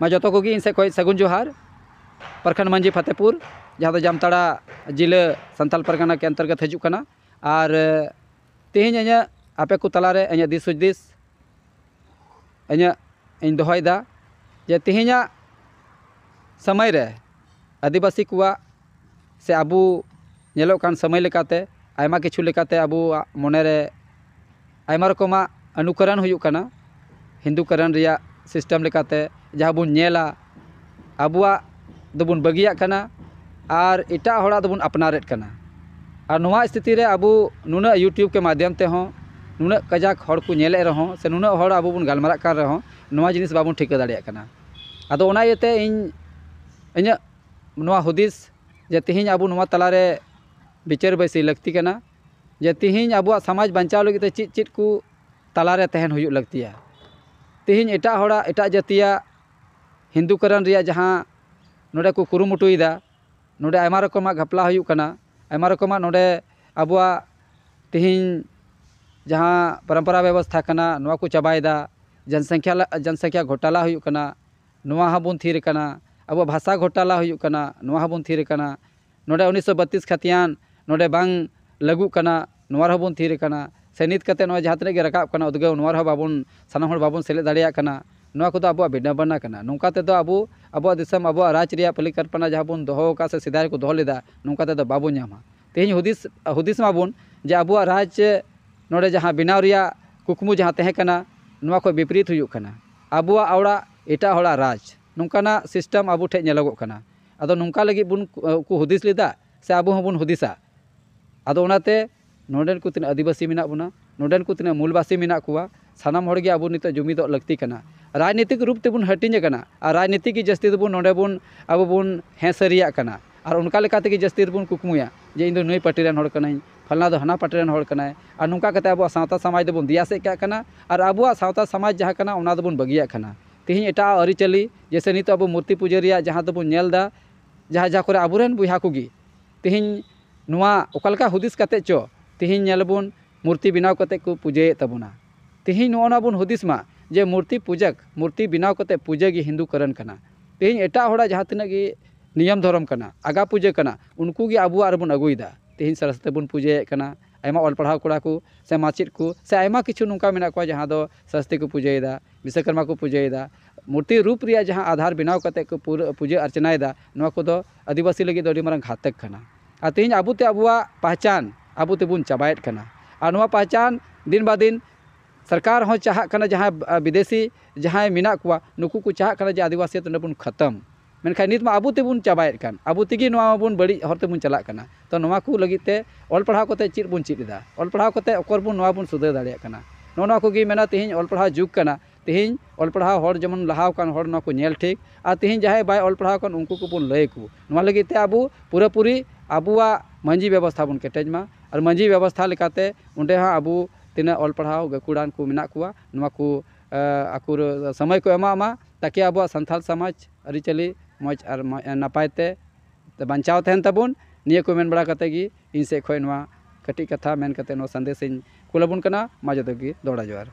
मैं जो को इन सब सगुन जोहार प्रखंड मांझी फतेहपुर जहाँ तो जामताड़ा जिले संथाल परगना के अंतर्गत हजना और तेहेज आपे को तलारे अज दिस हूदिस दहयदा जे तेहेजा समय रे आदिवासी को से अब नलोकान समय लेकिन अब मनेरे रकम अनुकरण होना हिंदूकरण सिसटेम जहाँबा अब दोबन बगना और स्थिति अब नुना यूट्यूब के माध्यम से नुना कजाक हेल रहे से नुना हर अब गलमार रहे जिन बाबू ठीक दाड़ना अब इंवा हदीस जे तीन अब तलाारे विचार बैसे लगती जे तीन अब समाज बचाव लगे चिट चिट को तलाारे तहन हो लगती है तेहे एट एट जतिया हिंदूकरण जहाँ ना कोमुटा ना रकम घपलाम रकम ना अब तेहन जहाँ परम्परा व्यवस्था करना ना को चाबाएगा जनसंख्या जनसंख्या घोटाला हाँ थिर अब भाषा घोटाला हाँ थिर ना उन्नीस सौ बत्तीस खतियान ना लगू थिर से नित जहाँ रखा करना उदगे नार बाबन सामान हम बाबन सेलेद दाड़ा ना तो अब विडम्बना नौका अब अब अब राज परिकल्पना जहाँ बन दोका से सदा को दोले नौका बाबू नामा तेहे हूदीस हूद माबन जे अब राज नोड़े जहाँ बनाव कुकमु जहाँ तेना को विपरीत होना अब एट राज नौकान सिसटम अब ठेलोग अद नौका बन को हूदीस से अब हूँ बन हूदा अदोते नोडन को तीन आदिवासी मे बोना नोडन को तीन मूलवासी मे सामान हर अब नित जुमी तो लाती राजनीतिक रूप तब हटिंग राजनीति की जस्ती तो नोब अब बन हेसरिया और उनका जस्ती तो बन कुमुया जे इन नई पार्टी कनाई फलना हना पार्टी और नौका अब सावता समाज दबन दिया सकना और अब सावता समाज जहाँ बन बगना तेहेन एट आरीचाली जैसे नित अब मूर्ति पूजा जहाँ तो बोलता जहाँ जहाँ अब बया को तेहेन हुदिस हूदिस चो तेहन नलबन मूर्ति बनाव पूजेताबना तेहन ना बन हदिसमा जे मूर्ति पूजक मूर्ति बनाव पूजे हिंदू करण का तेहन एट जहाँ तक नियम धरम का आगा पूजे करना उनको अब बन अगुदा तेहन सरस्वती बन पूजे अमा ऑल पढ़ा कड़ा को से माचिद को से अमा किचु नौका को जहाँ दो सरस्वती को पूजेदा विश्वकर्मा को पूजे मूर्ति रूप जहाँ आधार बनाव पूजा अर्चनाएं नाकोद आदिवासी लगे घातक तेहन अबते अब पहचान अब ᱛᱮᱵᱚᱱ चाबाद ᱠᱟᱱᱟ ᱟᱨ ᱱᱚᱣᱟ ᱯᱟᱦᱪᱟᱱ ᱫᱤᱱ सरकार हो चाह जहाँ विदेशी जहाँ मेना को नुक को चाह जे आदिवासी तो बन खत्म मेखान नित अब तेबन चाबाद अब तेगे बन बड़ी हरतेबन चलाना तो नवा को लगे अल पढ़ा को चीज बन चीदा अल पढ़ा को अकर बन सुधर दाड़ना नोना को मेना तेहे अल पढ़ा जुग करना तेहे अल पढ़ा हर जमन लहाकान ठीक और तेहे जहाँ बै अल पढ़ा उनको को बन लैको लगते अब पूरापूरी अब ᱢᱟᱺᱡᱷᱤ ᱵᱮᱵᱚᱥᱛᱷᱟ ᱵᱚᱱ ᱠᱮᱴᱮᱡ ᱢᱟ ᱟᱨ ᱢᱟᱺᱡᱷᱤ ᱵᱮᱵᱚᱥᱛᱷᱟ ᱞᱮᱠᱟᱛᱮ ᱚᱸᱰᱮ ᱦᱚᱸ ᱟᱵᱚ ᱛᱤᱱᱟᱹᱜ ᱚᱞ ᱯᱟᱲᱦᱟᱣ ᱜᱟᱹᱠᱷᱩᱲᱟᱱ ᱠᱚ ᱢᱮᱱᱟᱜ ᱠᱚᱣᱟ ᱱᱚᱣᱟ ᱠᱚ ᱟᱠᱚ ᱥᱚᱢᱚᱭ ᱠᱚ ᱮᱢᱟᱜ ᱢᱟ ᱛᱟᱠᱤ ᱟᱵᱚᱣᱟᱜ ᱥᱟᱱᱛᱟᱲ ᱥᱚᱢᱟᱡᱽ ᱟᱹᱨᱤᱪᱟᱹᱞᱤ ᱢᱚᱡᱽ ᱟᱨ ᱱᱟᱯᱟᱭ ᱛᱮ ᱵᱟᱧᱪᱟᱣ ᱛᱟᱦᱮᱱ ᱛᱟᱵᱚᱱ ᱱᱤᱭᱟᱹ ᱠᱚ ᱢᱮᱱ ᱵᱟᱲᱟ ᱠᱟᱛᱮ ᱜᱮ ᱤᱧ ᱥᱮᱫ ᱠᱷᱚᱱ ᱱᱚᱣᱟ ᱠᱟᱹᱴᱤᱡ ᱠᱟᱛᱷᱟ ᱢᱮᱱ ᱠᱟᱛᱮ ᱱᱚᱣᱟ ᱥᱟᱸᱫᱮᱥᱤᱧ ᱠᱩᱞ ᱟᱵᱚᱱ ᱠᱟᱱᱟ ᱢᱟ ᱡᱚᱛᱚ ᱜᱮ ᱫᱚᱦᱲᱟ ᱡᱚᱦᱟᱨ